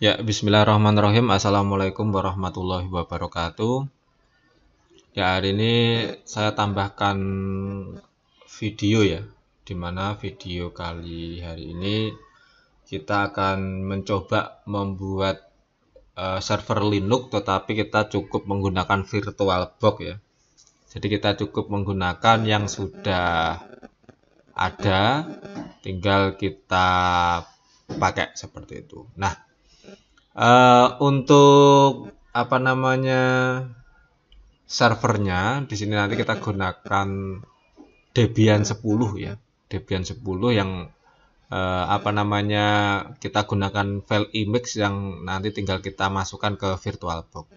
Ya, bismillahirrahmanirrahim. Assalamualaikum warahmatullahi wabarakatuh. Ya, hari ini saya tambahkan video ya, dimana video kali hari ini kita akan mencoba membuat uh, server Linux, tetapi kita cukup menggunakan virtual box ya. Jadi kita cukup menggunakan yang sudah ada, tinggal kita pakai seperti itu. Nah, Eh, untuk apa namanya servernya di sini nanti kita gunakan Debian 10 ya Debian 10 yang uh, apa namanya kita gunakan file image yang nanti tinggal kita masukkan ke VirtualBox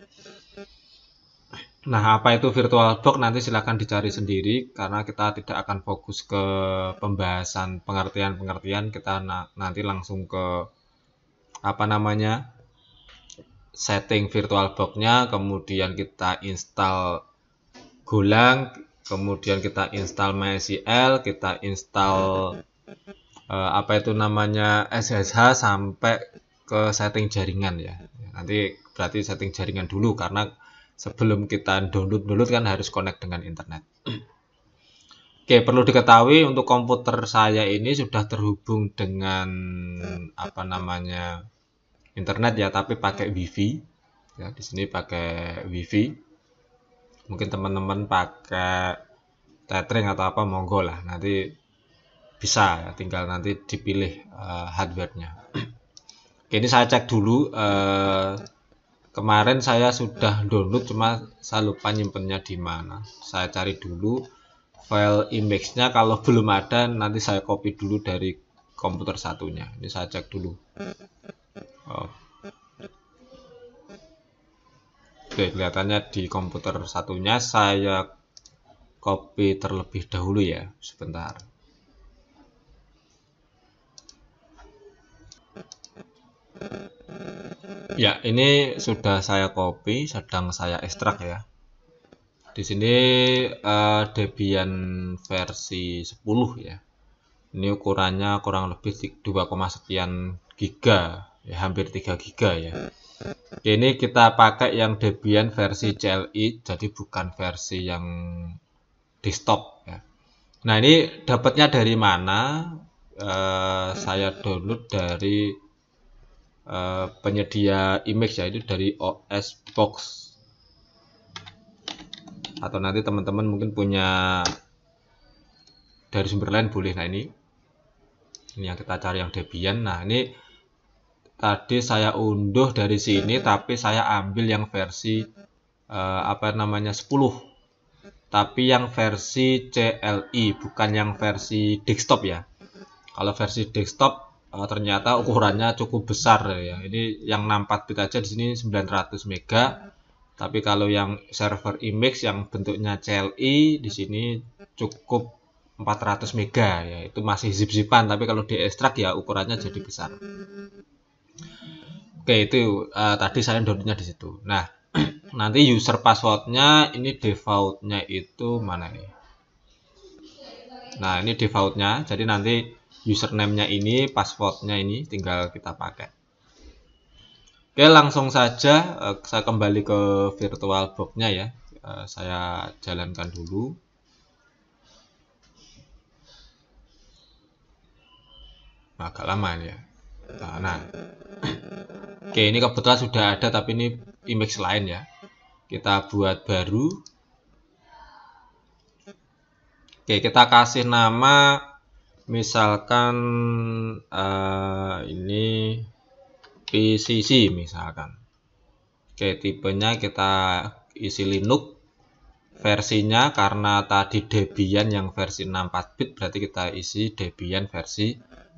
nah apa itu VirtualBox nanti silahkan dicari sendiri karena kita tidak akan fokus ke pembahasan pengertian-pengertian kita na nanti langsung ke apa namanya setting virtual box nya kemudian kita install Golang, kemudian kita install MySQL, kita install eh, apa itu namanya SSH sampai ke setting jaringan ya. Nanti berarti setting jaringan dulu karena sebelum kita download-download kan harus connect dengan internet. Oke, perlu diketahui untuk komputer saya ini sudah terhubung dengan apa namanya internet ya tapi pakai wifi ya di sini pakai wifi mungkin teman-teman pakai tethering atau apa monggo lah nanti bisa ya, tinggal nanti dipilih uh, hardware-nya Oke, ini saya cek dulu uh, kemarin saya sudah download cuma saya lupa nyimpennya di mana saya cari dulu file image-nya kalau belum ada nanti saya copy dulu dari komputer satunya ini saya cek dulu Oh. oke kelihatannya di komputer satunya saya copy terlebih dahulu ya sebentar ya ini sudah saya copy sedang saya ekstrak ya di sini uh, Debian versi 10 ya ini ukurannya kurang lebih 2, sekian giga ya, hampir 3 giga ya ini kita pakai yang Debian versi CLI jadi bukan versi yang desktop ya. nah ini dapatnya dari mana eh, saya download dari eh, penyedia image ya itu dari OS Box atau nanti teman-teman mungkin punya dari sumber lain boleh nah ini ini yang kita cari yang Debian nah ini tadi saya unduh dari sini tapi saya ambil yang versi uh, apa namanya 10 tapi yang versi CLI bukan yang versi desktop ya kalau versi desktop uh, ternyata ukurannya cukup besar ya ini yang 64 bit aja di sini 900 mega tapi kalau yang server image yang bentuknya CLI di sini cukup 400 mega ya itu masih zip-zipan tapi kalau di ekstrak ya ukurannya jadi besar Oke itu uh, tadi saya downloadnya di situ. Nah nanti user passwordnya ini defaultnya itu mana nih? Nah ini defaultnya. Jadi nanti username-nya ini, passwordnya ini tinggal kita pakai. Oke langsung saja uh, saya kembali ke virtual box-nya ya. Uh, saya jalankan dulu. Nah, agak lama ini ya. Nah, nah, oke ini kebetulan sudah ada tapi ini image lain ya. Kita buat baru. Oke, kita kasih nama misalkan uh, ini PCC misalkan. Oke, tipenya kita isi Linux versinya karena tadi Debian yang versi 64 bit berarti kita isi Debian versi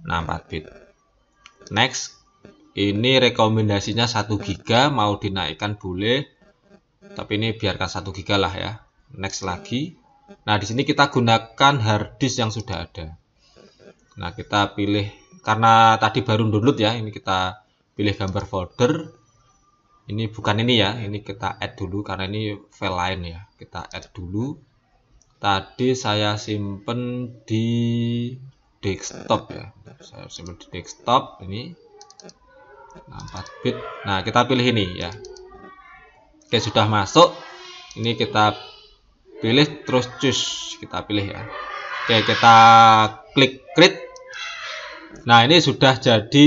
64 bit next ini rekomendasinya 1 giga mau dinaikkan boleh tapi ini biarkan 1 giga lah ya next lagi nah di sini kita gunakan hard yang sudah ada nah kita pilih karena tadi baru download ya ini kita pilih gambar folder ini bukan ini ya ini kita add dulu karena ini file lain ya kita add dulu tadi saya simpen di desktop ya saya simpan di desktop ini nah, 4 bit nah kita pilih ini ya oke sudah masuk ini kita pilih terus cus kita pilih ya oke kita klik create nah ini sudah jadi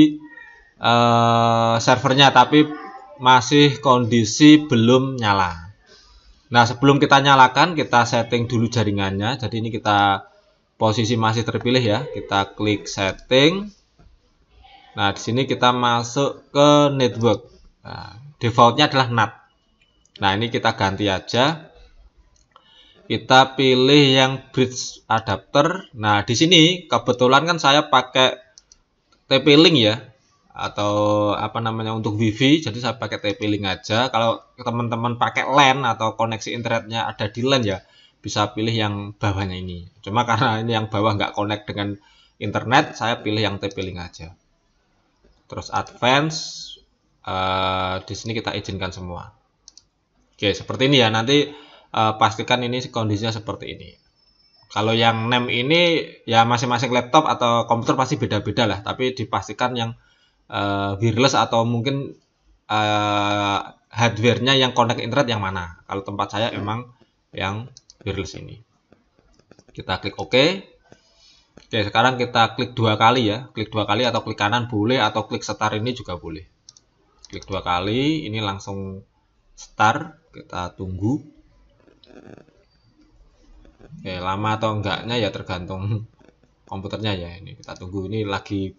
uh, servernya tapi masih kondisi belum nyala nah sebelum kita nyalakan kita setting dulu jaringannya jadi ini kita posisi masih terpilih ya. Kita klik setting. Nah, di sini kita masuk ke network. Nah, defaultnya adalah NAT. Nah, ini kita ganti aja. Kita pilih yang bridge adapter. Nah, di sini kebetulan kan saya pakai TP-Link ya atau apa namanya untuk WiFi, jadi saya pakai TP-Link aja. Kalau teman-teman pakai LAN atau koneksi internetnya ada di LAN ya, bisa pilih yang bawahnya ini. Cuma karena ini yang bawah nggak connect dengan internet, saya pilih yang TP-Link aja. Terus advance, uh, di sini kita izinkan semua. Oke, seperti ini ya. Nanti uh, pastikan ini kondisinya seperti ini. Kalau yang name ini ya masing-masing laptop atau komputer pasti beda-beda lah. Tapi dipastikan yang uh, wireless atau mungkin uh, hardware-nya yang connect internet yang mana. Kalau tempat saya hmm. emang yang Wireless ini. Kita klik OK. Oke, sekarang kita klik dua kali ya. Klik dua kali atau klik kanan boleh atau klik start ini juga boleh. Klik dua kali, ini langsung start. Kita tunggu. Oke, lama atau enggaknya ya tergantung komputernya ya. Ini kita tunggu ini lagi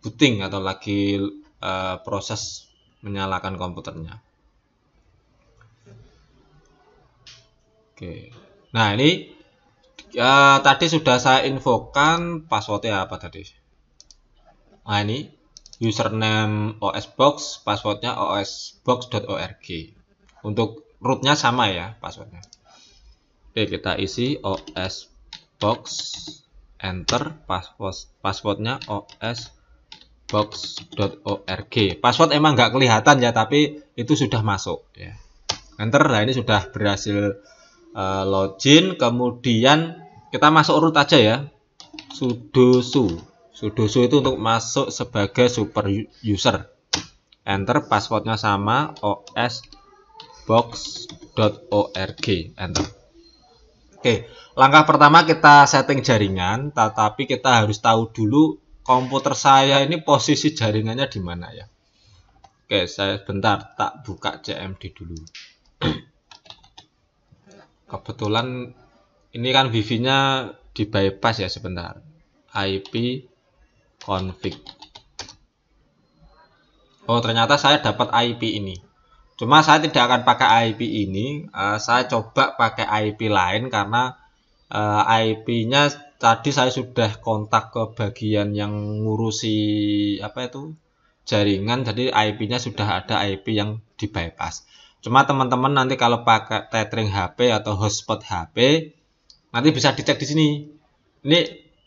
booting atau lagi uh, proses menyalakan komputernya. Oke, Nah ini uh, tadi sudah saya infokan passwordnya apa tadi. Nah ini username osbox, passwordnya osbox.org. Untuk rootnya sama ya passwordnya. Oke kita isi osbox, enter password passwordnya osbox.org. Password emang nggak kelihatan ya tapi itu sudah masuk ya. Enter, nah ini sudah berhasil Eh, login kemudian kita masuk urut aja ya sudo su sudo su itu untuk masuk sebagai super user enter passwordnya sama osbox.org enter oke langkah pertama kita setting jaringan tetapi kita harus tahu dulu komputer saya ini posisi jaringannya di mana ya oke saya bentar tak buka cmd dulu kebetulan ini kan wifi-nya di bypass ya sebentar IP config oh ternyata saya dapat IP ini cuma saya tidak akan pakai IP ini uh, saya coba pakai IP lain karena uh, eh, IP-nya tadi saya sudah kontak ke bagian yang ngurusi apa itu jaringan jadi IP-nya sudah ada IP yang di bypass Cuma teman-teman nanti kalau pakai tethering HP atau hotspot HP, nanti bisa dicek di sini. Ini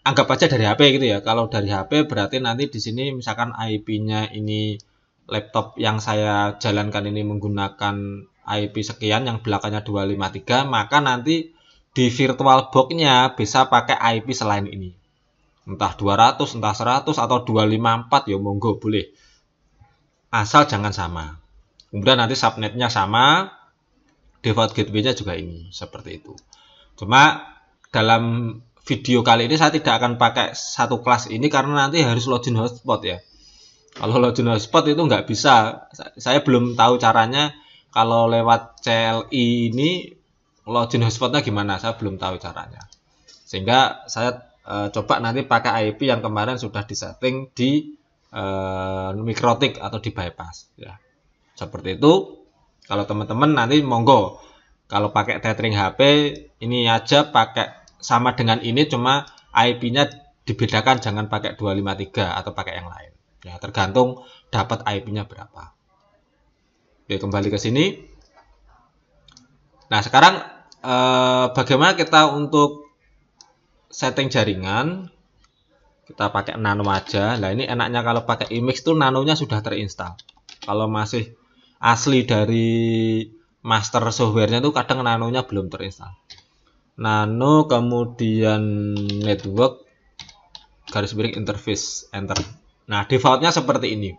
anggap aja dari HP gitu ya. Kalau dari HP berarti nanti di sini misalkan IP-nya ini laptop yang saya jalankan ini menggunakan IP sekian yang belakangnya 253, maka nanti di virtual box-nya bisa pakai IP selain ini. Entah 200, entah 100 atau 254 ya monggo boleh. Asal jangan sama. Kemudian nanti subnetnya sama, default gateway-nya juga ini, seperti itu. Cuma dalam video kali ini saya tidak akan pakai satu kelas ini karena nanti harus login hotspot ya. Kalau login hotspot itu nggak bisa, saya belum tahu caranya kalau lewat CLI ini login hotspotnya gimana, saya belum tahu caranya. Sehingga saya e, coba nanti pakai IP yang kemarin sudah disetting di e, eh, mikrotik atau di bypass ya. Seperti itu. Kalau teman-teman nanti monggo. Kalau pakai tethering HP ini aja pakai sama dengan ini cuma IP-nya dibedakan jangan pakai 253 atau pakai yang lain. Ya, tergantung dapat IP-nya berapa. Oke, kembali ke sini. Nah, sekarang eh, bagaimana kita untuk setting jaringan? Kita pakai nano aja. Nah, ini enaknya kalau pakai imix tuh nanonya sudah terinstall. Kalau masih asli dari master softwarenya itu kadang nanonya belum terinstall nano kemudian network garis miring interface enter nah defaultnya seperti ini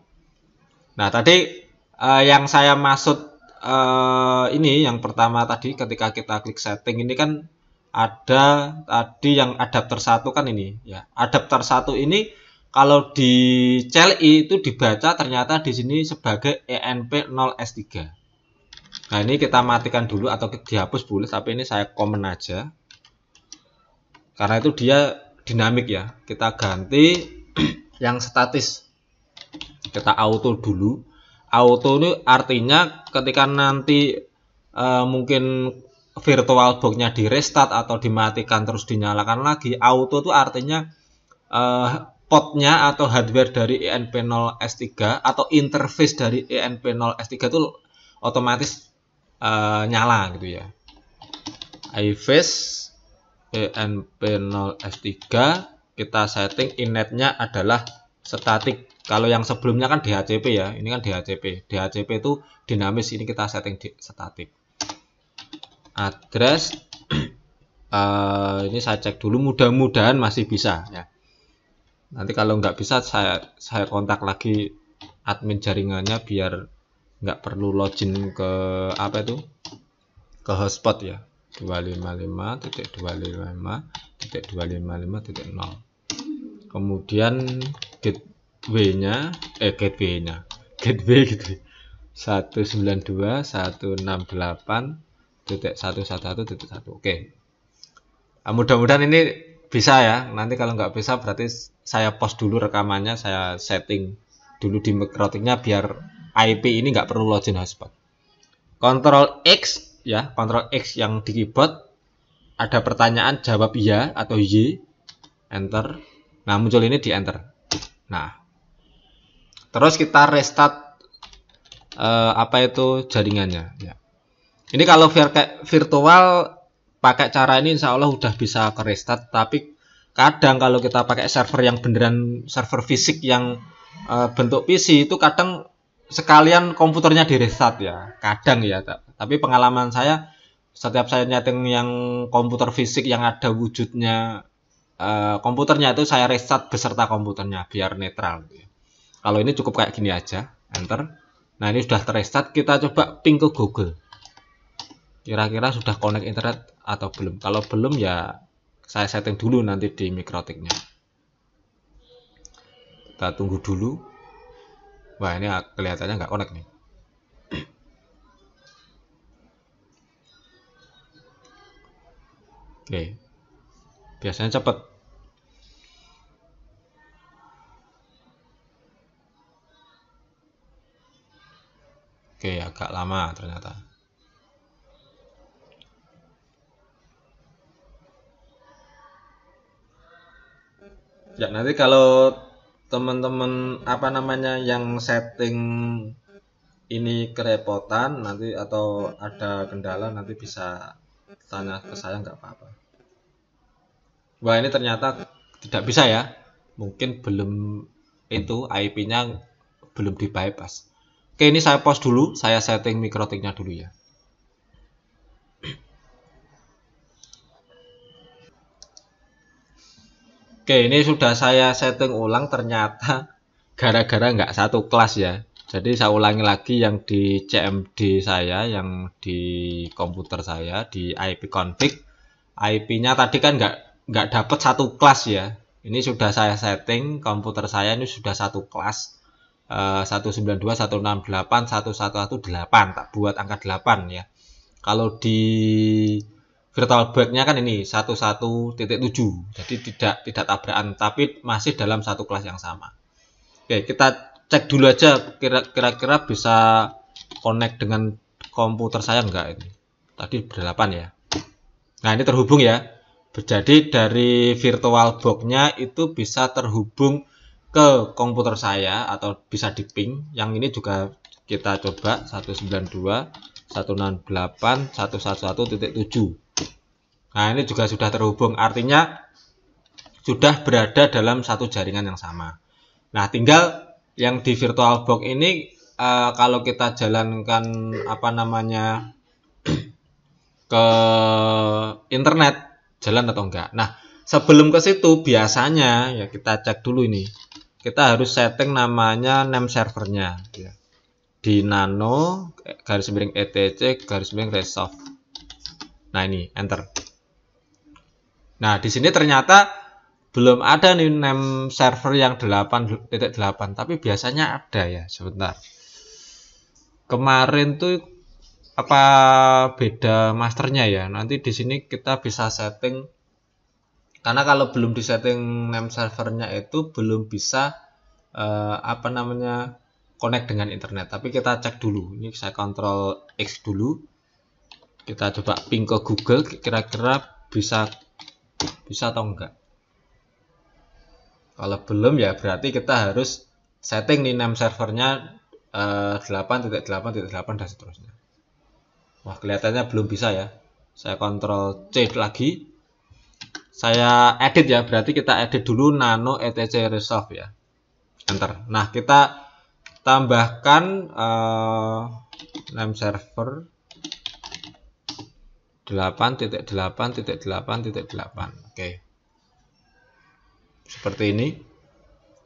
nah tadi eh, yang saya maksud eh, ini yang pertama tadi ketika kita klik setting ini kan ada tadi yang adapter satu kan ini ya adapter satu ini kalau di CLI itu dibaca ternyata di sini sebagai ENP 0S3. Nah, ini kita matikan dulu atau dihapus boleh, tapi ini saya komen aja. Karena itu dia dinamik ya. Kita ganti yang statis. Kita auto dulu. Auto ini artinya ketika nanti e, mungkin virtual boxnya di restart atau dimatikan terus dinyalakan lagi, auto itu artinya e, potnya atau hardware dari ENP0S3 atau interface dari ENP0S3 itu otomatis uh, nyala gitu ya. iFace ENP0S3 kita setting inetnya adalah statik. Kalau yang sebelumnya kan DHCP ya, ini kan DHCP. DHCP itu dinamis, ini kita setting di statik. Address uh, ini saya cek dulu, mudah-mudahan masih bisa ya nanti kalau nggak bisa saya saya kontak lagi admin jaringannya biar nggak perlu login ke apa itu ke hotspot ya 255.255.255.0 kemudian gateway nya eh gateway nya gateway gitu 192.168.111.1 oke nah, mudah-mudahan ini bisa ya nanti kalau nggak bisa berarti saya post dulu rekamannya saya setting dulu di mikrotiknya biar IP ini nggak perlu login hotspot Ctrl X ya Ctrl X yang di keyboard ada pertanyaan jawab iya atau y enter nah muncul ini di enter nah terus kita restart eh, apa itu jaringannya ya ini kalau virtual pakai cara ini insya Allah udah bisa ke restart tapi kadang kalau kita pakai server yang beneran server fisik yang e, bentuk PC itu kadang sekalian komputernya di restart ya kadang ya tapi pengalaman saya setiap saya nyeting yang komputer fisik yang ada wujudnya e, komputernya itu saya restart beserta komputernya biar netral kalau ini cukup kayak gini aja enter nah ini sudah terestat kita coba ping ke Google kira-kira sudah connect internet atau belum. Kalau belum ya saya setting dulu nanti di mikrotiknya. Kita tunggu dulu. Wah ini kelihatannya nggak connect nih. Oke, biasanya cepet Oke, agak lama ternyata. ya nanti kalau teman-teman apa namanya yang setting ini kerepotan nanti atau ada kendala nanti bisa tanya ke saya nggak apa-apa wah ini ternyata tidak bisa ya mungkin belum itu IP-nya belum di bypass oke ini saya pause dulu saya setting mikrotiknya dulu ya Oke, ini sudah saya setting ulang ternyata gara-gara nggak satu kelas ya. Jadi saya ulangi lagi yang di CMD saya, yang di komputer saya, di IP config. IP-nya tadi kan nggak nggak dapat satu kelas ya. Ini sudah saya setting, komputer saya ini sudah satu kelas. Uh, 192, 168, tak buat angka 8 ya. Kalau di virtual bag-nya kan ini 11.7. Jadi tidak tidak tabrakan tapi masih dalam satu kelas yang sama. Oke, kita cek dulu aja kira-kira bisa connect dengan komputer saya enggak ini. Tadi berdelapan ya. Nah, ini terhubung ya. Jadi dari virtual box-nya itu bisa terhubung ke komputer saya atau bisa di ping. Yang ini juga kita coba 192 168 111.7. Nah, ini juga sudah terhubung. Artinya sudah berada dalam satu jaringan yang sama. Nah, tinggal yang di virtual box ini uh, kalau kita jalankan apa namanya ke internet jalan atau enggak. Nah, sebelum ke situ biasanya ya kita cek dulu ini. Kita harus setting namanya name servernya ya. Di nano garis miring etc garis miring resolve. Nah, ini enter. Nah, di sini ternyata belum ada nih name server yang 8.8, tapi biasanya ada ya. Sebentar. Kemarin tuh apa beda masternya ya? Nanti di sini kita bisa setting karena kalau belum di setting name servernya itu belum bisa eh, apa namanya connect dengan internet tapi kita cek dulu ini saya kontrol X dulu kita coba ping ke Google kira-kira bisa bisa atau enggak kalau belum ya berarti kita harus setting nih name servernya uh, eh, 8.8.8 dan seterusnya wah kelihatannya belum bisa ya saya kontrol C lagi saya edit ya berarti kita edit dulu nano etc resolve ya enter nah kita tambahkan uh, name server 8.8.8.8 oke seperti ini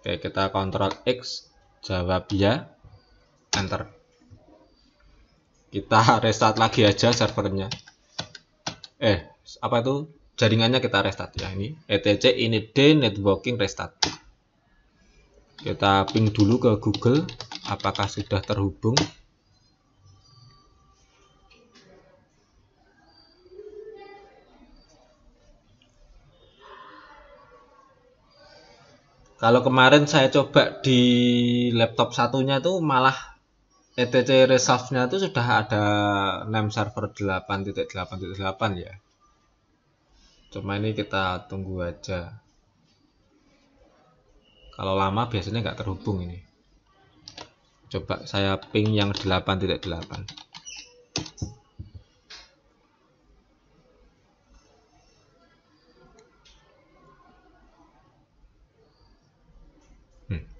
oke kita kontrol X jawab ya enter kita restart lagi aja servernya eh apa itu jaringannya kita restart ya ini etc ini d networking restart kita ping dulu ke Google apakah sudah terhubung Kalau kemarin saya coba di laptop satunya tuh malah ETC resolve-nya tuh sudah ada name server 8.8.8 ya. Cuma ini kita tunggu aja. Kalau lama biasanya nggak terhubung ini. Coba saya ping yang 8.8.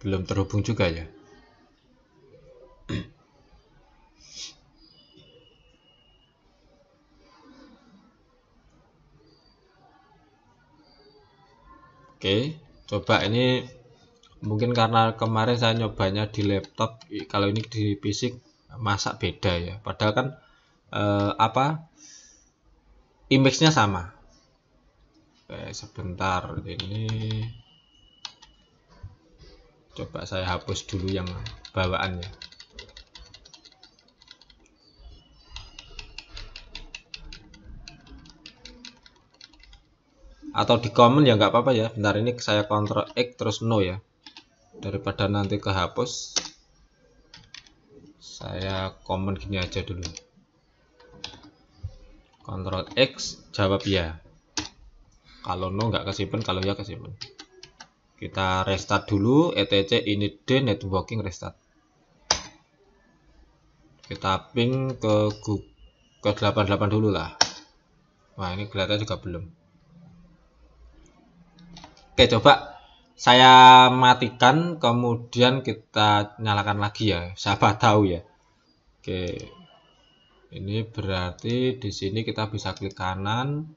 belum terhubung juga ya Oke, coba ini mungkin karena kemarin saya nyobanya di laptop, kalau ini di fisik masa beda ya. Padahal kan eh, apa image-nya sama. Oke, eh, sebentar ini coba saya hapus dulu yang bawaannya atau di komen ya nggak apa-apa ya bentar ini saya kontrol X terus no ya daripada nanti kehapus saya komen gini aja dulu kontrol X jawab ya kalau no nggak kesimpan kalau ya kesimpan kita restart dulu etc ini d networking restart. Kita ping ke Google, ke 88 dulu lah. Wah, ini kelihatan juga belum. Oke, coba saya matikan kemudian kita nyalakan lagi ya. Siapa tahu ya. Oke. Ini berarti di sini kita bisa klik kanan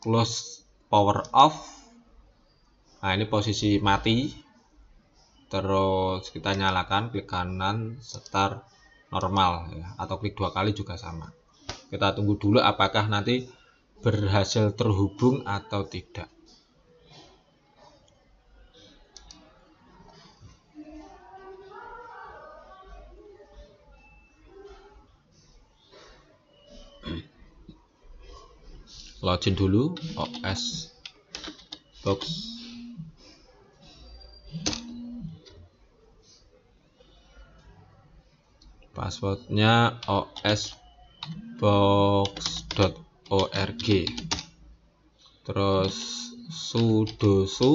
close power off nah ini posisi mati terus kita nyalakan klik kanan start normal ya. atau klik dua kali juga sama kita tunggu dulu apakah nanti berhasil terhubung atau tidak login dulu OS box passwordnya osbox.org terus sudo su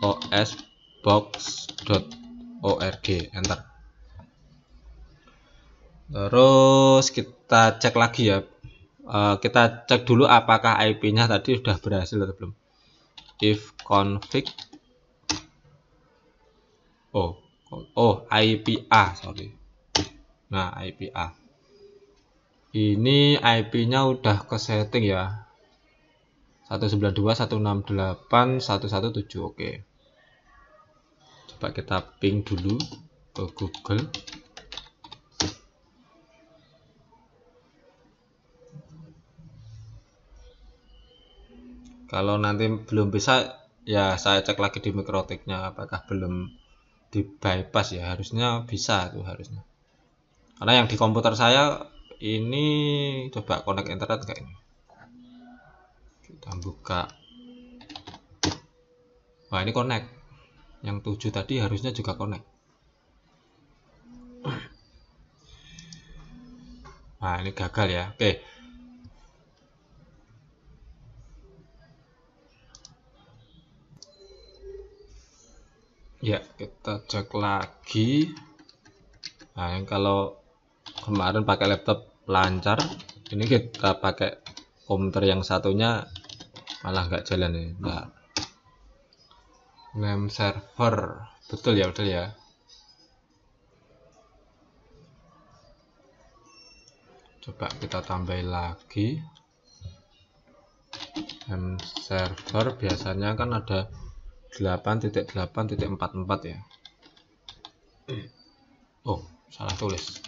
osbox.org enter terus kita cek lagi ya eh, kita cek dulu apakah IP nya tadi sudah berhasil atau belum if config oh oh IPA sorry nah IPA ini IP nya udah ke setting ya 192.168.117 oke coba kita ping dulu ke Google kalau nanti belum bisa ya saya cek lagi di mikrotiknya apakah belum di bypass ya harusnya bisa tuh harusnya karena yang di komputer saya ini coba connect internet kayak ini kita buka wah ini connect yang tujuh tadi harusnya juga connect nah ini gagal ya oke ya kita cek lagi nah yang kalau kemarin pakai laptop lancar ini kita pakai komputer yang satunya malah nggak jalan nih nah. name server betul ya betul ya coba kita tambahin lagi name server biasanya kan ada 8.8.44 ya oh salah tulis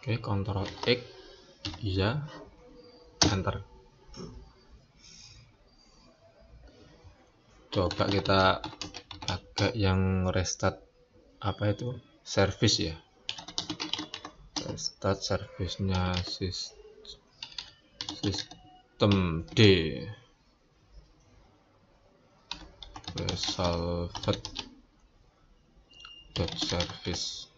oke Ctrl X iya enter coba kita agak yang restart apa itu service ya restart servicenya sis, sis sistem D salvet dot service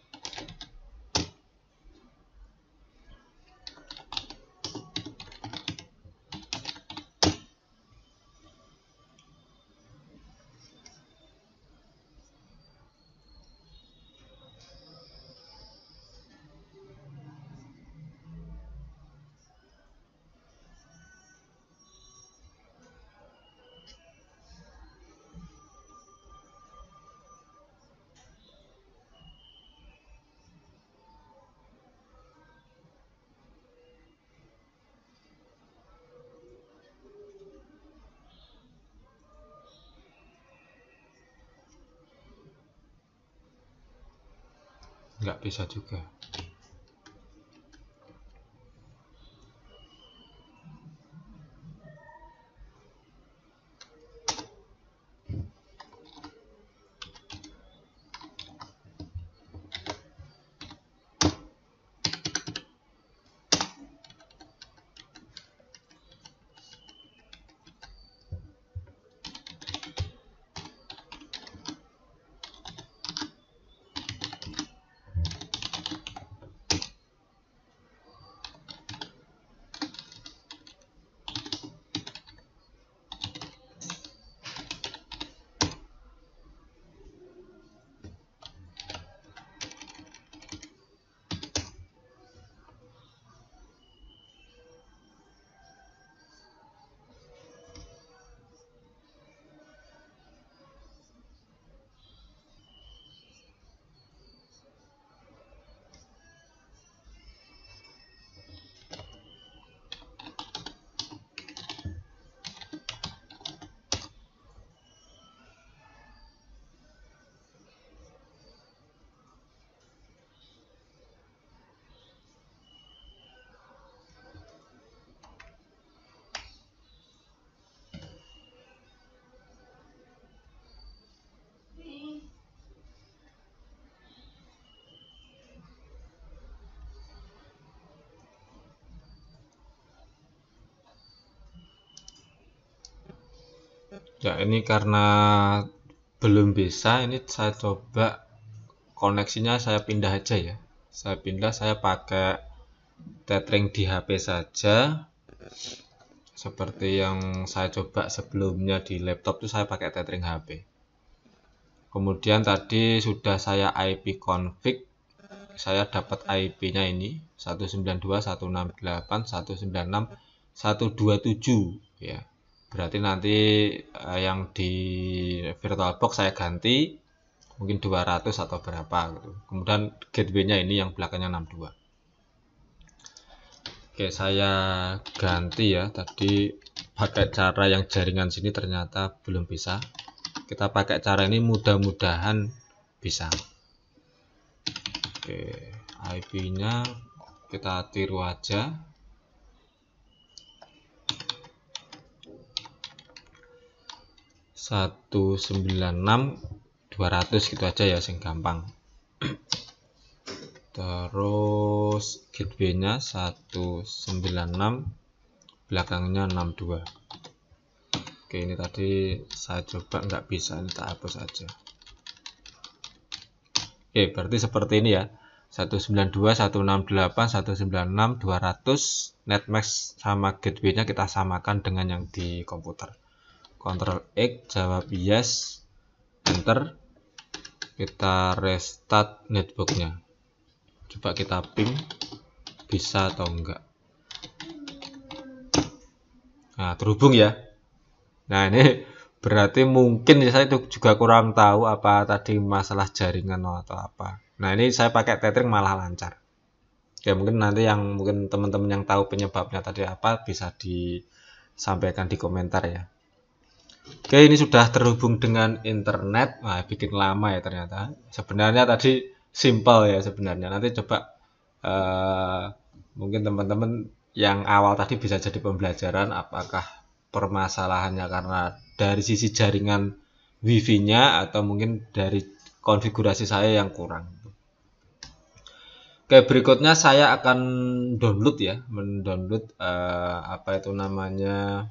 nggak bisa juga ya ini karena belum bisa ini saya coba koneksinya saya pindah aja ya saya pindah saya pakai tethering di HP saja seperti yang saya coba sebelumnya di laptop itu saya pakai tethering HP kemudian tadi sudah saya IP config saya dapat IP nya ini 192.168.196.127 ya berarti nanti uh, yang di virtual box saya ganti mungkin 200 atau berapa gitu. kemudian gateway-nya ini yang belakangnya 62 oke saya ganti ya tadi pakai cara yang jaringan sini ternyata belum bisa kita pakai cara ini mudah-mudahan bisa oke IP nya kita tiru aja 196 200 gitu aja ya sing gampang terus gateway nya 196 belakangnya 62 oke ini tadi saya coba nggak bisa ini tak hapus aja oke berarti seperti ini ya 192, 168, 196, 200 netmax sama gateway nya kita samakan dengan yang di komputer Ctrl X jawab yes enter kita restart netbooknya coba kita ping bisa atau enggak nah terhubung ya nah ini berarti mungkin ya, saya juga kurang tahu apa tadi masalah jaringan atau apa nah ini saya pakai tethering malah lancar ya mungkin nanti yang mungkin teman-teman yang tahu penyebabnya tadi apa bisa disampaikan di komentar ya Oke, ini sudah terhubung dengan internet. Nah, bikin lama ya ternyata. Sebenarnya tadi simple ya sebenarnya. Nanti coba uh, mungkin teman-teman yang awal tadi bisa jadi pembelajaran apakah permasalahannya karena dari sisi jaringan wifi-nya atau mungkin dari konfigurasi saya yang kurang. Oke, berikutnya saya akan download ya, mendownload uh, apa itu namanya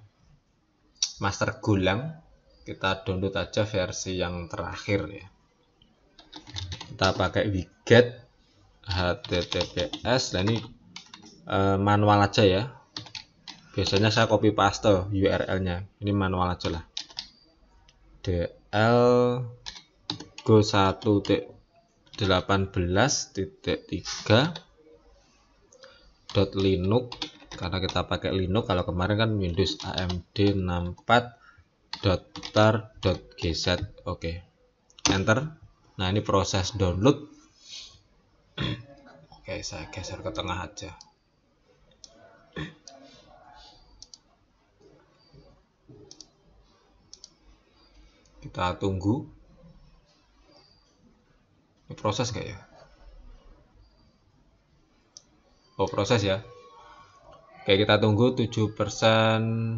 master gulang kita download aja versi yang terakhir ya kita pakai widget https dan nah, ini e, manual aja ya biasanya saya copy paste url nya ini manual aja lah dl go 1.18.3 dot linux karena kita pakai Linux kalau kemarin kan Windows AMD 64.tar.gz oke okay. enter nah ini proses download oke okay, saya geser ke tengah aja kita tunggu ini proses kayak ya oh proses ya Oke, kita tunggu 7%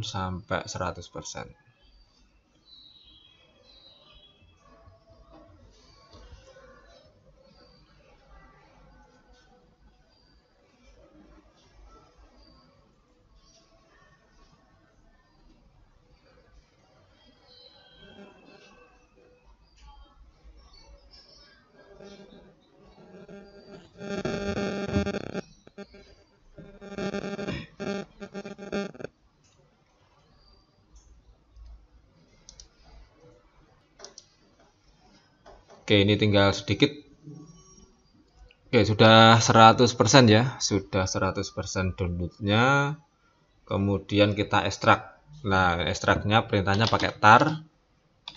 sampai 100%. Oke, ini tinggal sedikit. Oke, sudah 100% ya. Sudah 100% downloadnya. Kemudian kita ekstrak. Nah, ekstraknya perintahnya pakai tar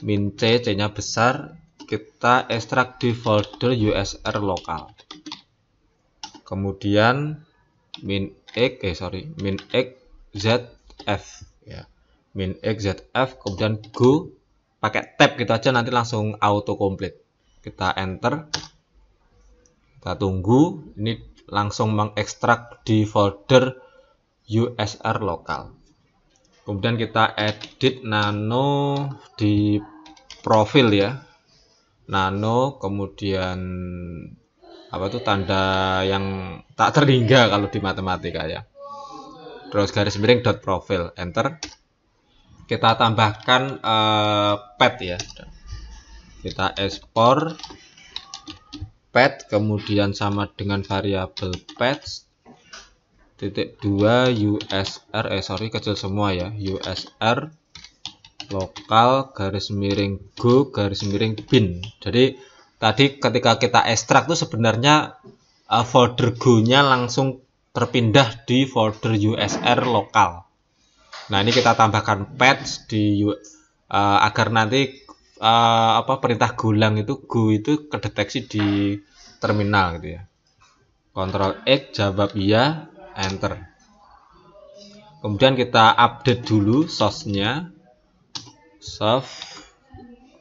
min c, c-nya besar. Kita ekstrak di folder usr lokal. Kemudian min x, eh sorry, min x F. ya. Min x Z, F. kemudian go pakai tab gitu aja nanti langsung auto complete kita enter kita tunggu ini langsung mengekstrak di folder USR lokal kemudian kita edit nano di profil ya nano kemudian apa tuh tanda yang tak terhingga kalau di matematika ya terus garis miring dot profil enter kita tambahkan uh, pet ya kita ekspor pet kemudian sama dengan variabel pet titik 2 usr eh sorry kecil semua ya usr lokal garis miring go garis miring bin jadi tadi ketika kita ekstrak tuh sebenarnya uh, folder go nya langsung terpindah di folder usr lokal nah ini kita tambahkan patch di uh, agar nanti uh, apa perintah gulang itu go itu kedeteksi di terminal gitu ya. Ctrl X jawab iya, enter. Kemudian kita update dulu source-nya. Source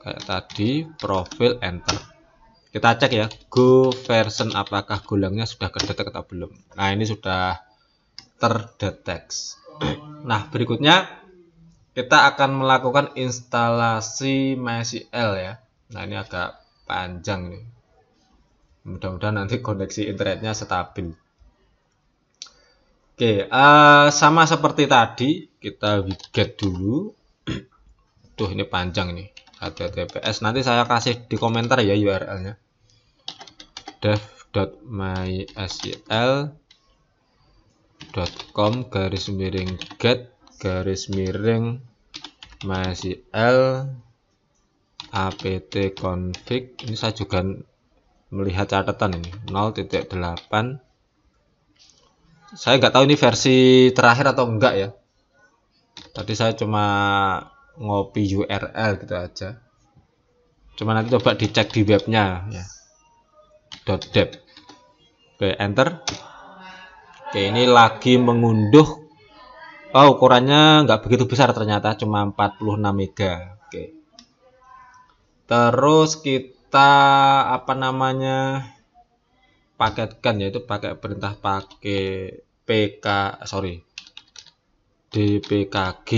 kayak tadi profil enter. Kita cek ya, go version apakah gulangnya sudah kedetek atau belum. Nah, ini sudah terdeteksi. Nah, berikutnya kita akan melakukan instalasi MySQL ya. Nah ini agak panjang nih. Mudah-mudahan nanti koneksi internetnya stabil. Oke, uh, sama seperti tadi kita widget dulu. Tuh ini panjang nih. HTTPS nanti saya kasih di komentar ya URL-nya. dev.mysql.com garis miring get garis miring masih L apt config ini saya juga melihat catatan ini 0.8 saya nggak tahu ini versi terakhir atau enggak ya tadi saya cuma ngopi URL gitu aja cuma nanti coba dicek di webnya ya .deb oke enter oke ini lagi mengunduh Oh, ukurannya nggak begitu besar ternyata, cuma 46 mega. Oke. Terus kita apa namanya? paketkan yaitu pakai perintah pakai PK sorry dpkg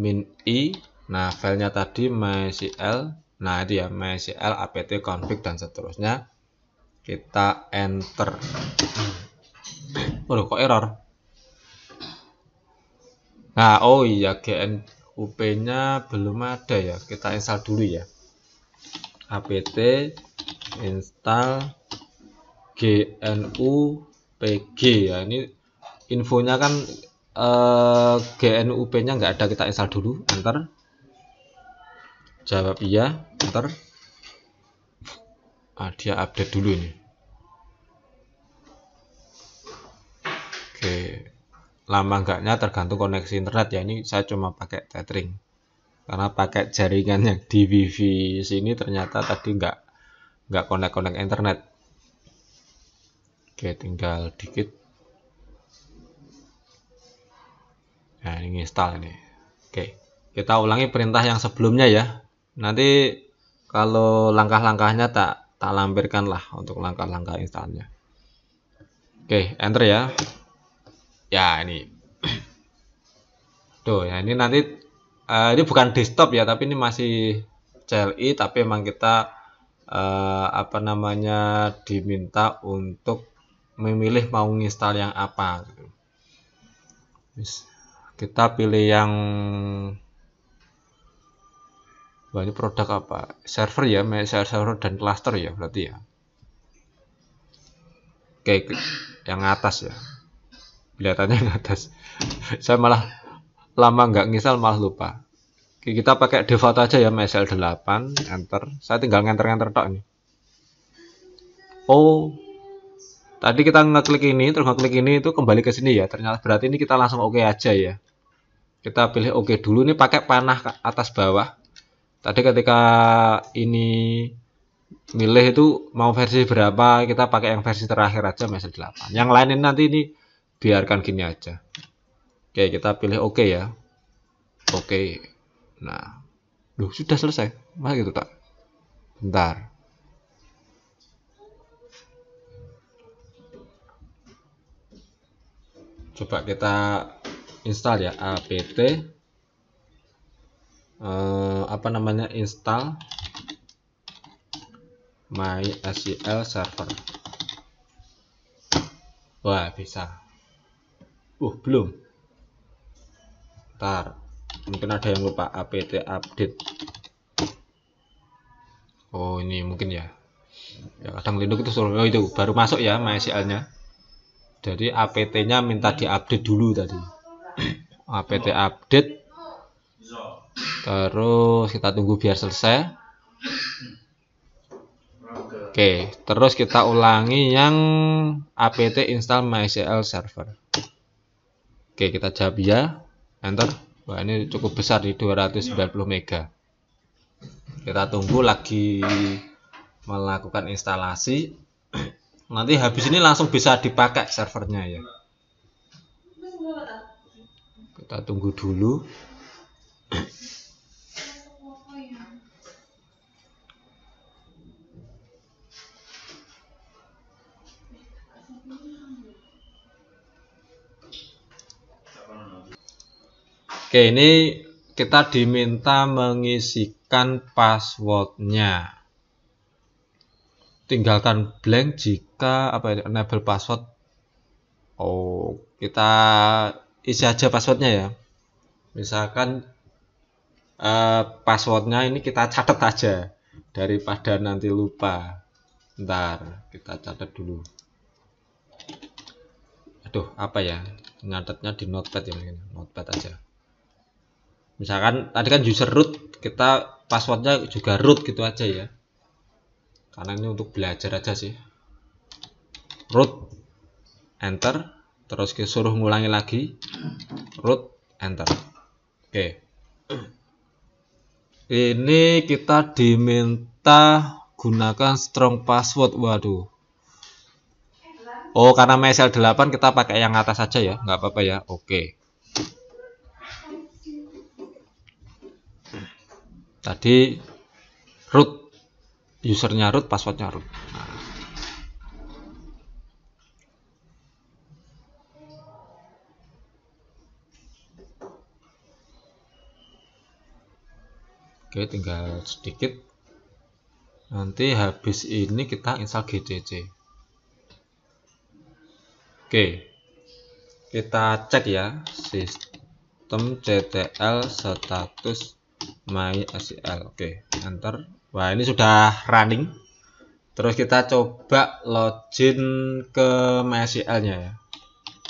min i nah filenya tadi mysql nah itu ya mysql apt config dan seterusnya kita enter waduh kok error Nah, oh iya GNUP-nya belum ada ya. Kita install dulu ya. apt install GNUPG ya. Ini infonya kan eh, GNUP-nya nggak ada, kita install dulu. Enter. Jawab iya, enter. Ah, dia update dulu nih. lama enggaknya tergantung koneksi internet ya ini saya cuma pakai tethering karena pakai jaringan yang di wifi sini ternyata tadi enggak enggak konek-konek internet oke tinggal dikit nah ini install ini oke kita ulangi perintah yang sebelumnya ya nanti kalau langkah-langkahnya tak tak lampirkan lah untuk langkah-langkah installnya oke enter ya ya ini tuh ya ini nanti uh, ini bukan desktop ya tapi ini masih CLI tapi emang kita uh, apa namanya diminta untuk memilih mau nginstal yang apa gitu. kita pilih yang Wah, produk apa server ya server dan cluster ya berarti ya oke yang atas ya kelihatannya atas saya malah lama nggak ngisal malah lupa Oke, kita pakai default aja ya MSL8 enter saya tinggal ngenter-ngenter tok ini. oh tadi kita ngeklik ini terus ngeklik ini itu kembali ke sini ya ternyata berarti ini kita langsung oke okay aja ya kita pilih oke okay dulu nih pakai panah atas bawah tadi ketika ini milih itu mau versi berapa kita pakai yang versi terakhir aja MSL8 yang lain ini nanti ini biarkan gini aja oke kita pilih oke okay ya oke okay. nah loh sudah selesai masa gitu tak bentar coba kita install ya apt eh, apa namanya install my server wah bisa Uh, belum. Ntar. Mungkin ada yang lupa apt update. Oh, ini mungkin ya. Ya, kadang Linux itu oh, itu baru masuk ya MySQL-nya. Jadi apt-nya minta di update dulu tadi. apt update. Terus kita tunggu biar selesai. Oke, terus kita ulangi yang apt install MySQL server. Oke, kita jawab ya. Enter. Wah, ini cukup besar di 290 mega. Kita tunggu lagi melakukan instalasi. Nanti habis ini langsung bisa dipakai servernya ya. Kita tunggu dulu. Oke, ini kita diminta mengisikan passwordnya. Tinggalkan blank jika apa ini, ya, enable password. Oh, kita isi aja passwordnya ya. Misalkan eh, passwordnya ini kita catat aja daripada nanti lupa. Ntar kita catat dulu. Aduh, apa ya? Nyatetnya di notepad ya Notepad aja misalkan tadi kan user root kita passwordnya juga root gitu aja ya karena ini untuk belajar aja sih root enter terus disuruh ngulangi lagi root enter oke okay. ini kita diminta gunakan strong password waduh oh karena MySQL 8 kita pakai yang atas saja ya nggak apa-apa ya oke okay. tadi root usernya root passwordnya root nah. oke tinggal sedikit nanti habis ini kita install gcc oke kita cek ya sistem ctl status mysql oke enter wah ini sudah running terus kita coba login ke mysql nya ya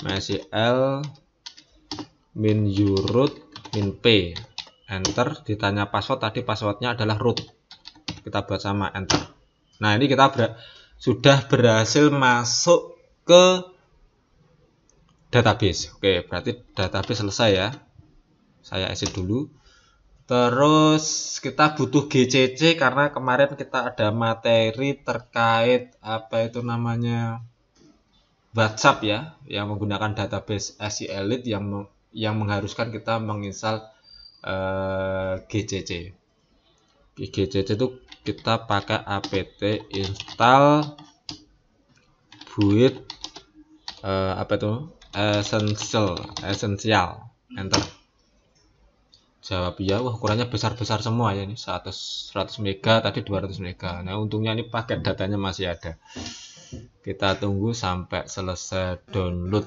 mysql min root min p enter ditanya password tadi passwordnya adalah root kita buat sama enter nah ini kita ber sudah berhasil masuk ke database oke berarti database selesai ya saya exit dulu Terus kita butuh GCC karena kemarin kita ada materi terkait apa itu namanya WhatsApp ya yang menggunakan database SI Elite yang yang mengharuskan kita menginstal uh, GCC. GCC itu kita pakai apt install build uh, eh, apa itu essential essential enter jawab ya wah ukurannya besar-besar semua ya ini 100 100 mega tadi 200 mega nah untungnya ini paket datanya masih ada kita tunggu sampai selesai download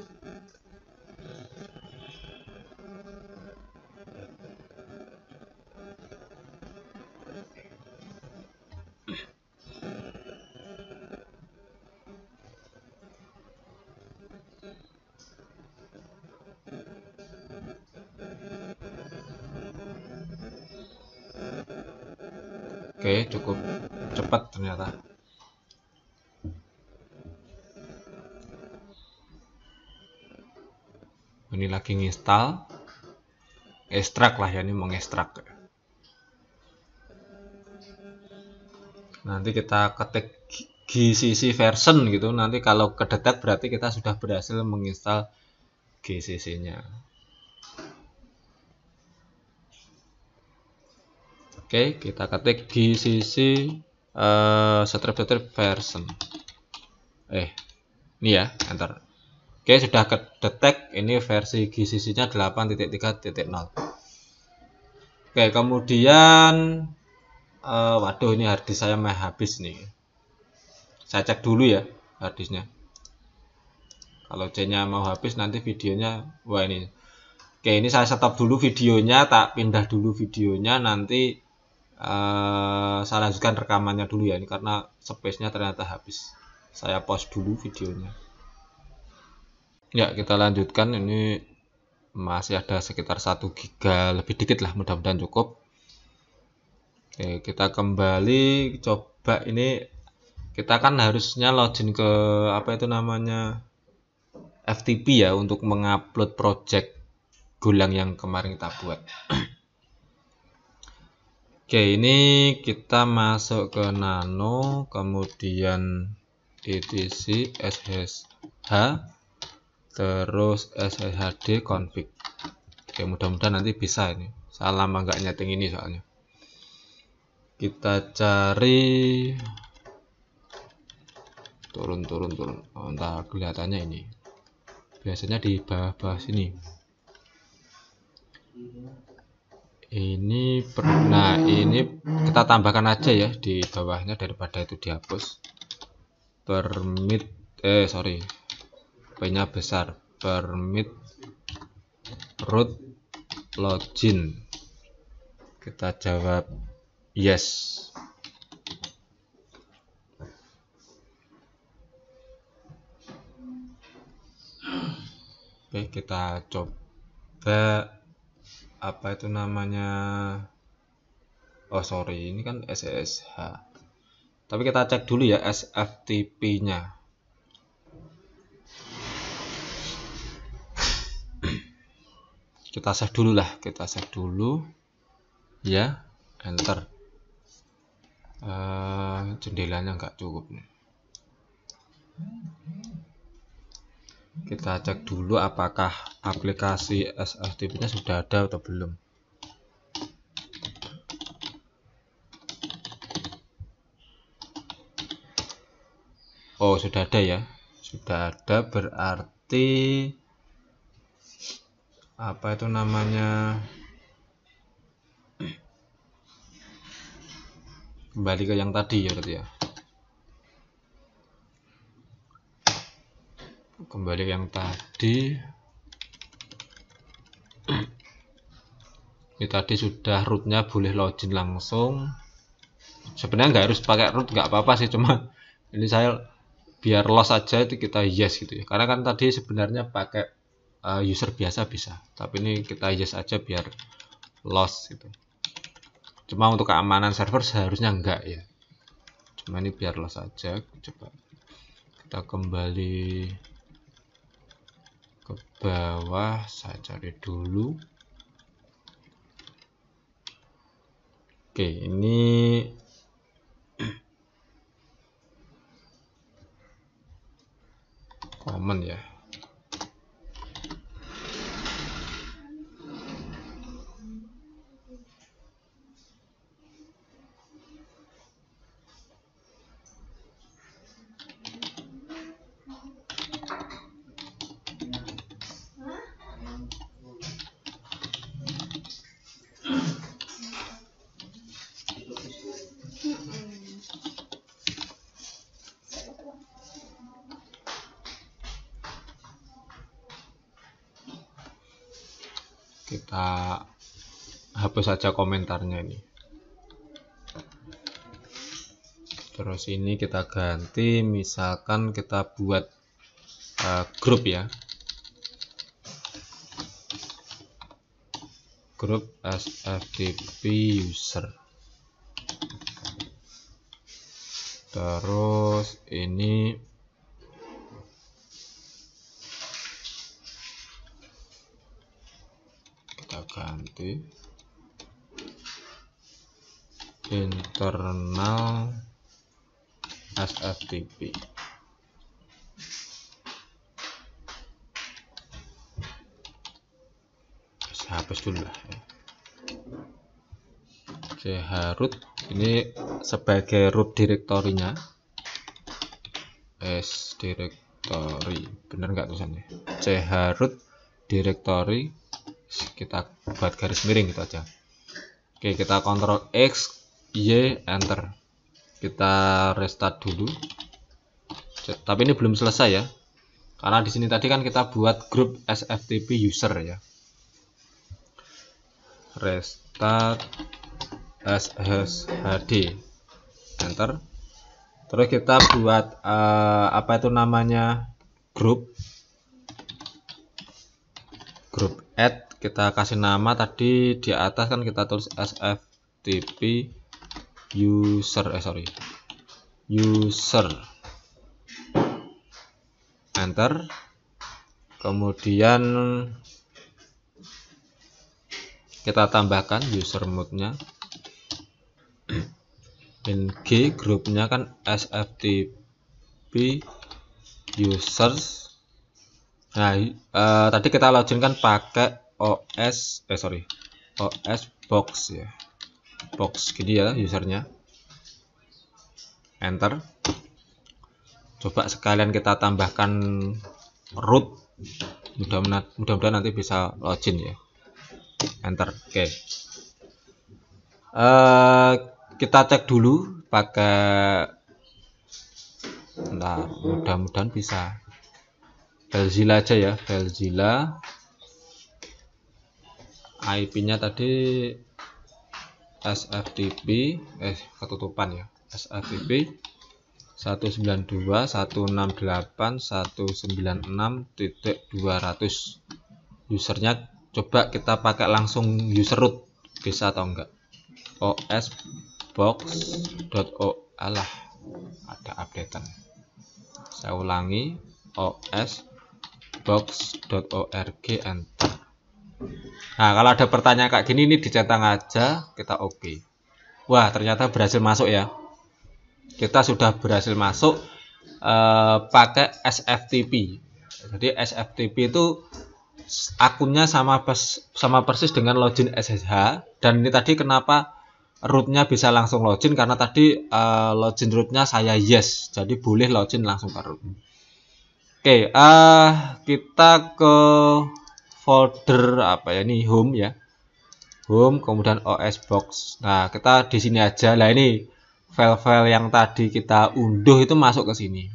kristal ekstrak lah ya ini mengekstrak nanti kita ketik GCC version gitu nanti kalau kedetek berarti kita sudah berhasil menginstal GCC nya oke kita ketik GCC uh, strip strip version eh ini ya enter Oke, sudah kedetek ini versi GCC-nya 8.3.0. Oke, kemudian uh, waduh ini harddisk saya mah habis nih. Saya cek dulu ya harddisknya. Kalau C-nya mau habis nanti videonya wah ini. Oke, ini saya stop dulu videonya, tak pindah dulu videonya nanti uh, saya lanjutkan rekamannya dulu ya ini karena space-nya ternyata habis. Saya pause dulu videonya. Ya, kita lanjutkan. Ini masih ada sekitar 1 giga lebih dikit lah, mudah-mudahan cukup. Oke, kita kembali coba ini kita kan harusnya login ke apa itu namanya FTP ya untuk mengupload project gulang yang kemarin kita buat. Oke, ini kita masuk ke nano kemudian etc shh terus eh, sshd config oke mudah-mudahan nanti bisa ini saya lama nyeting ini soalnya kita cari turun turun turun oh, entah kelihatannya ini biasanya di bawah-bawah sini ini pernah ini kita tambahkan aja ya di bawahnya daripada itu dihapus permit eh sorry P-nya besar. Permit root login. Kita jawab yes. Oke, kita coba apa itu namanya? Oh, sorry, ini kan SSH. Tapi kita cek dulu ya SFTP-nya. kita save dulu lah kita save dulu ya enter uh, jendelanya nggak cukup nih kita cek dulu apakah aplikasi SSTP nya sudah ada atau belum Oh sudah ada ya sudah ada berarti apa itu namanya kembali ke yang tadi ya berarti ya kembali ke yang tadi ini tadi sudah rootnya boleh login langsung sebenarnya nggak harus pakai root nggak apa-apa sih cuma ini saya biar los aja itu kita yes gitu ya karena kan tadi sebenarnya pakai uh, user biasa bisa tapi ini kita yes aja biar loss gitu cuma untuk keamanan server seharusnya enggak ya cuma ini biar loss aja coba kita kembali ke bawah saya cari dulu oke ini common ya kita hapus saja komentarnya ini terus ini kita ganti misalkan kita buat uh, grup ya grup SFTP user terus ini internal SFTP saya hapus dulu lah ya. oke harut ini sebagai root direktorinya s directory bener nggak tulisannya c root directory kita buat garis miring gitu aja oke kita kontrol X Y enter kita restart dulu tapi ini belum selesai ya karena di sini tadi kan kita buat grup SFTP user ya restart SSHD enter terus kita buat uh, apa itu namanya grup grup add kita kasih nama tadi di atas kan kita tulis sftp user eh sorry user enter kemudian kita tambahkan user mode-nya in G grupnya kan sftp users nah eh, tadi kita login kan pakai OS eh sorry OS box ya box gini ya usernya enter coba sekalian kita tambahkan root mudah-mudahan mudah nanti bisa login ya enter oke okay. uh, eh, kita cek dulu pakai nah mudah-mudahan bisa Belzila aja ya Belzila. IP-nya tadi SFTP eh ketutupan ya SFTP 192.168.196.200 usernya coba kita pakai langsung user root bisa atau enggak osbox.o alah ada updatean saya ulangi osbox.org enter Nah, kalau ada pertanyaan kayak gini ini dicetak aja, kita oke. Okay. Wah, ternyata berhasil masuk ya. Kita sudah berhasil masuk eh, pakai SFTP. Jadi SFTP itu akunnya sama pers sama persis dengan login SSH dan ini tadi kenapa rootnya bisa langsung login karena tadi uh, login rootnya saya yes jadi boleh login langsung ke root oke okay, uh, eh, kita ke folder apa ya ini home ya home kemudian OS box nah kita di sini aja lah ini file-file yang tadi kita unduh itu masuk ke sini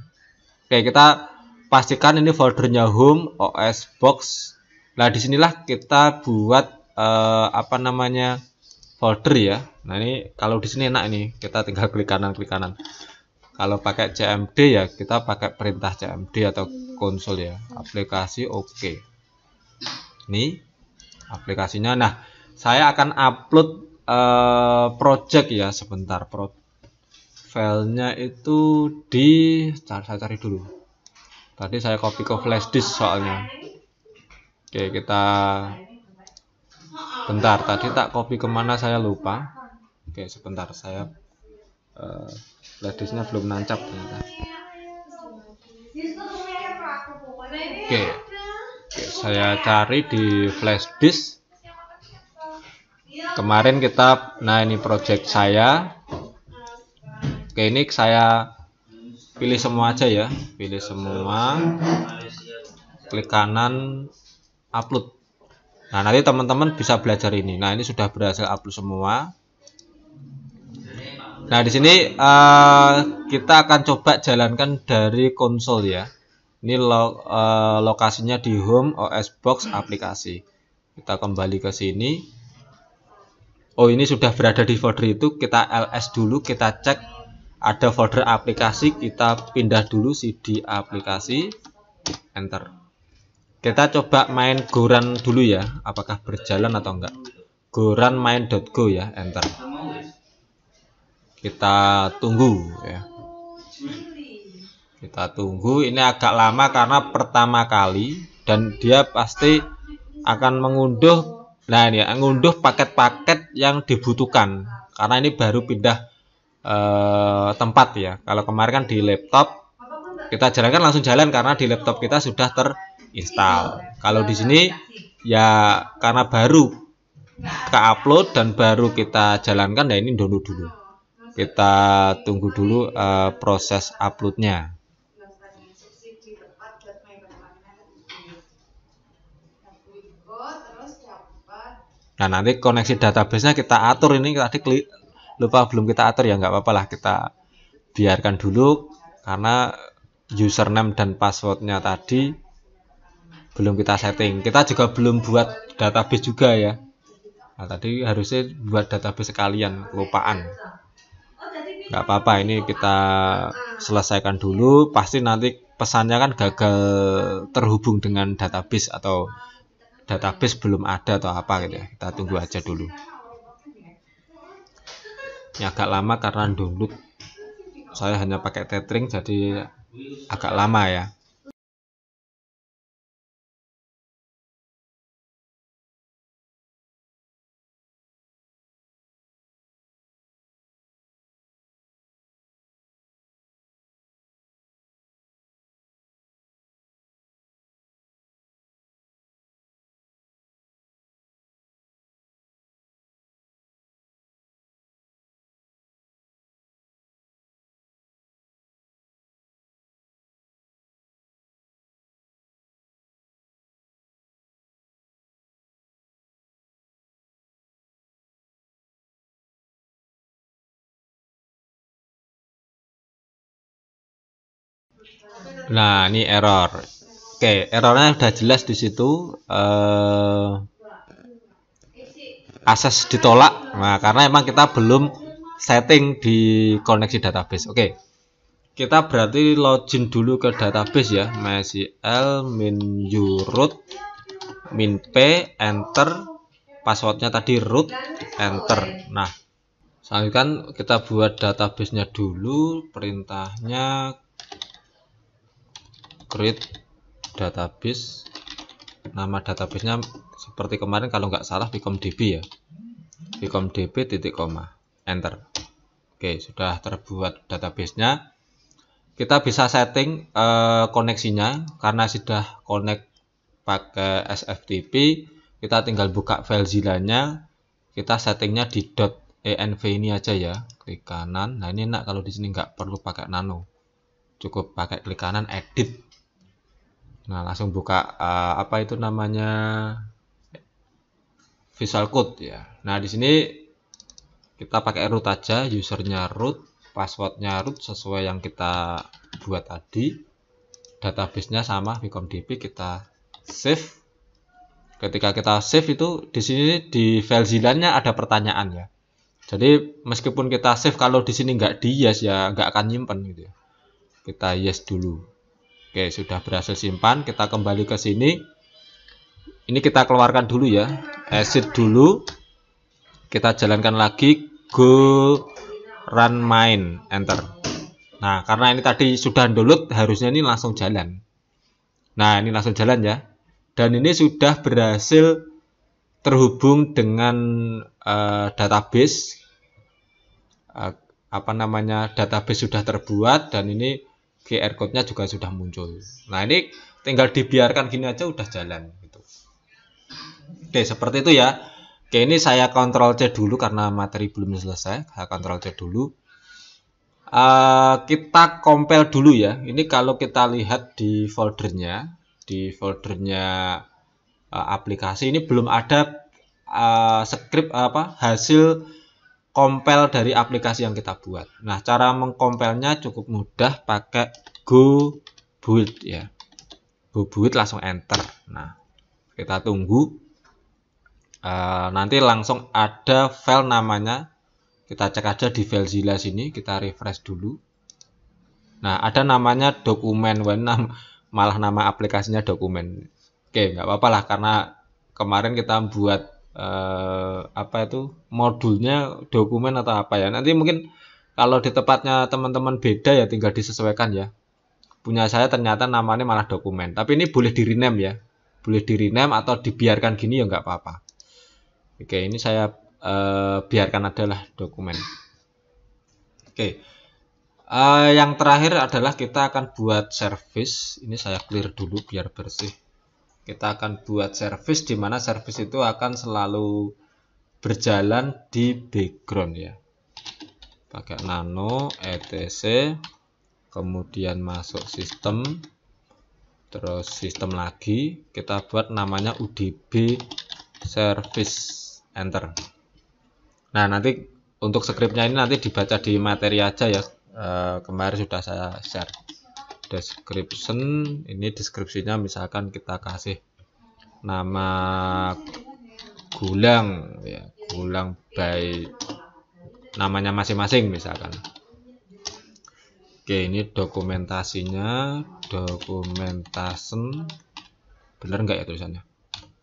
oke kita pastikan ini foldernya home OS box nah disinilah kita buat eh, apa namanya folder ya nah ini kalau di sini enak ini kita tinggal klik kanan klik kanan kalau pakai CMD ya kita pakai perintah CMD atau konsol ya aplikasi oke okay. Ini aplikasinya. Nah, saya akan upload uh, project ya sebentar. Pro filenya itu di cari saya cari dulu. Tadi saya copy ke flash disk soalnya. Oke, kita bentar. Tadi tak copy kemana saya lupa. Oke, sebentar saya uh, flash disknya belum nancap ternyata. Oke saya cari di flash disk kemarin kita nah ini project saya oke ini saya pilih semua aja ya pilih semua klik kanan upload nah nanti teman-teman bisa belajar ini nah ini sudah berhasil upload semua nah di sini uh, kita akan coba jalankan dari konsol ya ini lo, uh, lokasinya di home OS box aplikasi. Kita kembali ke sini. Oh, ini sudah berada di folder itu, kita ls dulu, kita cek ada folder aplikasi, kita pindah dulu cd aplikasi, enter. Kita coba main goran dulu ya, apakah berjalan atau enggak. Goran main.go ya, enter. Kita tunggu ya kita tunggu ini agak lama karena pertama kali dan dia pasti akan mengunduh nah ini mengunduh ya, paket-paket yang dibutuhkan karena ini baru pindah eh, tempat ya kalau kemarin kan di laptop kita jalankan langsung jalan karena di laptop kita sudah terinstall kalau di sini ya karena baru ke upload dan baru kita jalankan ya ini download dulu kita tunggu dulu uh, proses uploadnya Nah nanti koneksi databasenya kita atur ini tadi klik, lupa belum kita atur ya nggak apa-apa lah kita biarkan dulu karena username dan passwordnya tadi belum kita setting. Kita juga belum buat database juga ya. Nah, tadi harusnya buat database sekalian lupaan Nggak apa-apa ini kita selesaikan dulu. Pasti nanti pesannya kan gagal terhubung dengan database atau database belum ada atau apa gitu ya. Kita tunggu aja dulu. Ini agak lama karena download. Saya hanya pakai tethering jadi agak lama ya. Nah, ini error. Oke, errornya sudah jelas di situ. Uh, akses ditolak. Nah, karena emang kita belum setting di koneksi database. Oke. Kita berarti login dulu ke database ya. MySQL min root min p enter passwordnya tadi root enter. Nah, selanjutnya kita buat databasenya dulu perintahnya create database nama databasenya seperti kemarin kalau nggak salah vcomdb ya vcomdb titik koma enter oke sudah terbuat databasenya kita bisa setting uh, koneksinya karena sudah connect pakai sftp kita tinggal buka file zilanya kita settingnya di .env ini aja ya klik kanan nah ini enak kalau di sini nggak perlu pakai nano cukup pakai klik kanan edit Nah, langsung buka uh, apa itu namanya Visual Code ya. Nah, di sini kita pakai root aja, usernya root, passwordnya root sesuai yang kita buat tadi. Database-nya sama vcomdb kita save. Ketika kita save itu di sini di file zilannya ada pertanyaan ya. Jadi meskipun kita save kalau di sini nggak di yes ya nggak akan nyimpen gitu ya. Kita yes dulu. Oke, sudah berhasil simpan. Kita kembali ke sini. Ini kita keluarkan dulu ya. Exit dulu. Kita jalankan lagi go run main enter. Nah, karena ini tadi sudah download, harusnya ini langsung jalan. Nah, ini langsung jalan ya. Dan ini sudah berhasil terhubung dengan uh, database uh, apa namanya database sudah terbuat dan ini QR code-nya juga sudah muncul. Nah, ini tinggal dibiarkan gini aja udah jalan gitu. Oke, seperti itu ya. Oke, ini saya kontrol C dulu karena materi belum selesai. Saya kontrol C dulu. Uh, kita compile dulu ya. Ini kalau kita lihat di foldernya, di foldernya uh, aplikasi ini belum ada uh, script apa hasil kompel dari aplikasi yang kita buat. Nah, cara mengkompelnya cukup mudah pakai go build ya. Go build langsung enter. Nah, kita tunggu uh, nanti langsung ada file namanya. Kita cek aja di file FileZilla sini, kita refresh dulu. Nah, ada namanya dokumen, malah nama aplikasinya dokumen. Oke, nggak apa-apa lah karena kemarin kita buat eh, apa itu modulnya dokumen atau apa ya nanti mungkin kalau di tempatnya teman-teman beda ya tinggal disesuaikan ya punya saya ternyata namanya malah dokumen tapi ini boleh di rename ya boleh di rename atau dibiarkan gini ya nggak apa-apa oke ini saya eh, biarkan adalah dokumen oke Uh, yang terakhir adalah kita akan buat service. Ini saya clear dulu biar bersih kita akan buat service di mana service itu akan selalu berjalan di background ya pakai nano etc kemudian masuk sistem terus sistem lagi kita buat namanya udb service enter nah nanti untuk scriptnya ini nanti dibaca di materi aja ya e, kemarin sudah saya share description ini deskripsinya misalkan kita kasih nama gulang ya gulang by namanya masing-masing misalkan oke ini dokumentasinya dokumentasen bener nggak ya tulisannya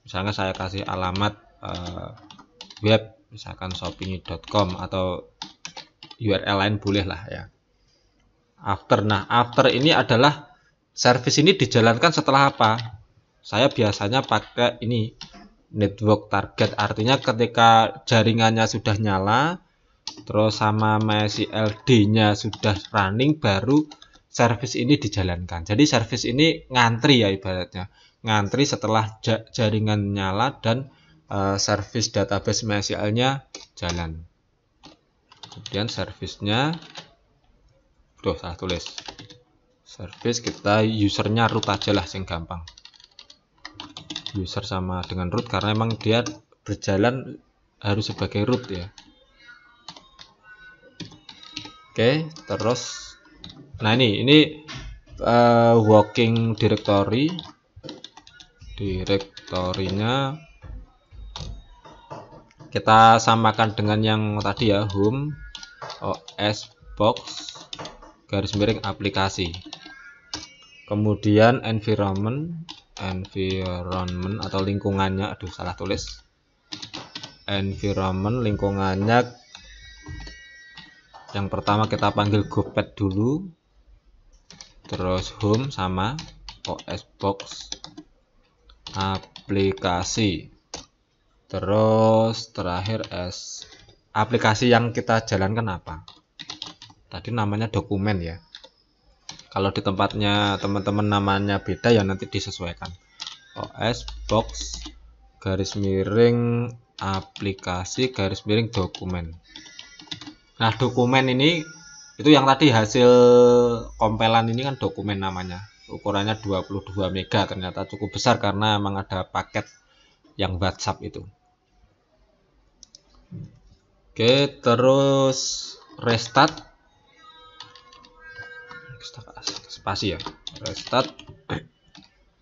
misalnya saya kasih alamat uh, web misalkan shopping.com atau URL lain boleh lah ya after. Nah, after ini adalah service ini dijalankan setelah apa? Saya biasanya pakai ini network target. Artinya ketika jaringannya sudah nyala, terus sama MySQLD-nya sudah running baru service ini dijalankan. Jadi service ini ngantri ya ibaratnya. Ngantri setelah jaringan nyala dan uh, service database MySQL-nya jalan. Kemudian servicenya nya tuh salah tulis service kita usernya root aja lah sing gampang user sama dengan root karena emang dia berjalan harus sebagai root ya oke terus nah ini ini uh, working directory direktorinya kita samakan dengan yang tadi ya home os box garis miring aplikasi kemudian environment environment atau lingkungannya aduh salah tulis environment lingkungannya yang pertama kita panggil gopet dulu terus home sama OS box aplikasi terus terakhir s aplikasi yang kita jalankan apa tadi namanya dokumen ya kalau di tempatnya teman-teman namanya beda ya nanti disesuaikan OS box garis miring aplikasi garis miring dokumen nah dokumen ini itu yang tadi hasil kompelan ini kan dokumen namanya ukurannya 22 mega ternyata cukup besar karena memang ada paket yang WhatsApp itu oke terus restart spasi ya restart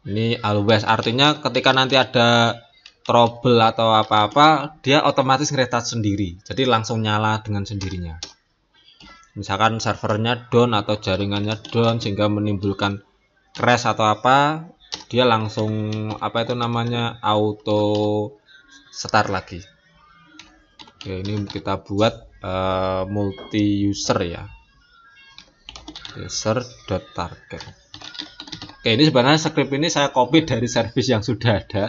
ini always artinya ketika nanti ada trouble atau apa-apa dia otomatis ngeretas sendiri jadi langsung nyala dengan sendirinya misalkan servernya down atau jaringannya down sehingga menimbulkan crash atau apa dia langsung apa itu namanya auto start lagi Oke, ini kita buat uh, eh, multi user ya user.target oke ini sebenarnya script ini saya copy dari service yang sudah ada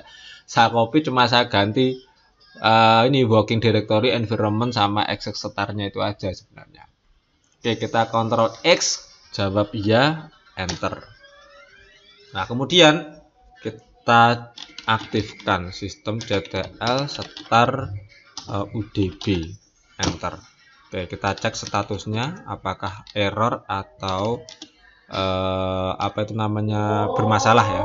saya copy cuma saya ganti uh, ini working directory environment sama setarnya itu aja sebenarnya oke kita kontrol X jawab iya enter nah kemudian kita aktifkan sistem CTL setar uh, eh, UDB enter Oke, kita cek statusnya apakah error atau eh, apa itu namanya bermasalah ya.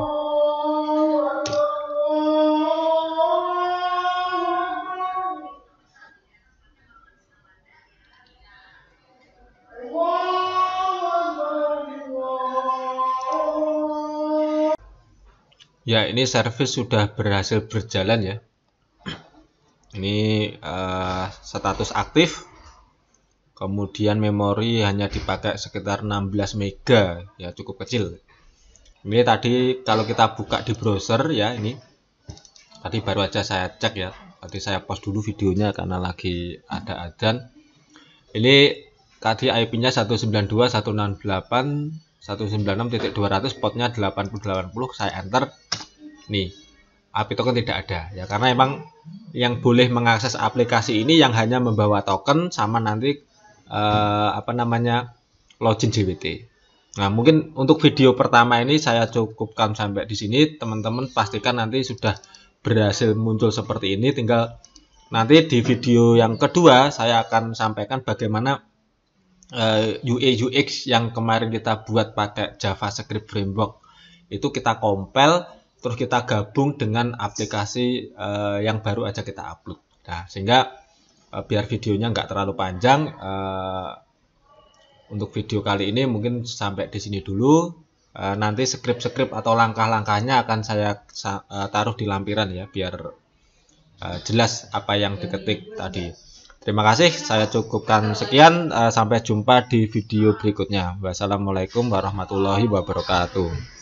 Ya, ini service sudah berhasil berjalan ya. Ini uh, status aktif Kemudian memori hanya dipakai sekitar 16 mega, ya cukup kecil. Ini tadi kalau kita buka di browser ya ini. Tadi baru aja saya cek ya. Tadi saya post dulu videonya karena lagi ada adzan. Ini tadi IP-nya 192.168 196.200 potnya 8080 saya enter. Nih, API token tidak ada ya karena emang yang boleh mengakses aplikasi ini yang hanya membawa token sama nanti uh, apa namanya login JWT. Nah, mungkin untuk video pertama ini saya cukupkan sampai di sini. Teman-teman pastikan nanti sudah berhasil muncul seperti ini. Tinggal nanti di video yang kedua saya akan sampaikan bagaimana uh, eh, UX yang kemarin kita buat pakai JavaScript framework itu kita compile terus kita gabung dengan aplikasi uh, yang baru aja kita upload. Nah, sehingga Eh, biar videonya nggak terlalu panjang eh, untuk video kali ini mungkin sampai di sini dulu eh, nanti skrip-skrip atau langkah-langkahnya akan saya taruh di lampiran ya biar jelas apa yang diketik tadi terima kasih saya cukupkan sekian sampai jumpa di video berikutnya wassalamualaikum warahmatullahi wabarakatuh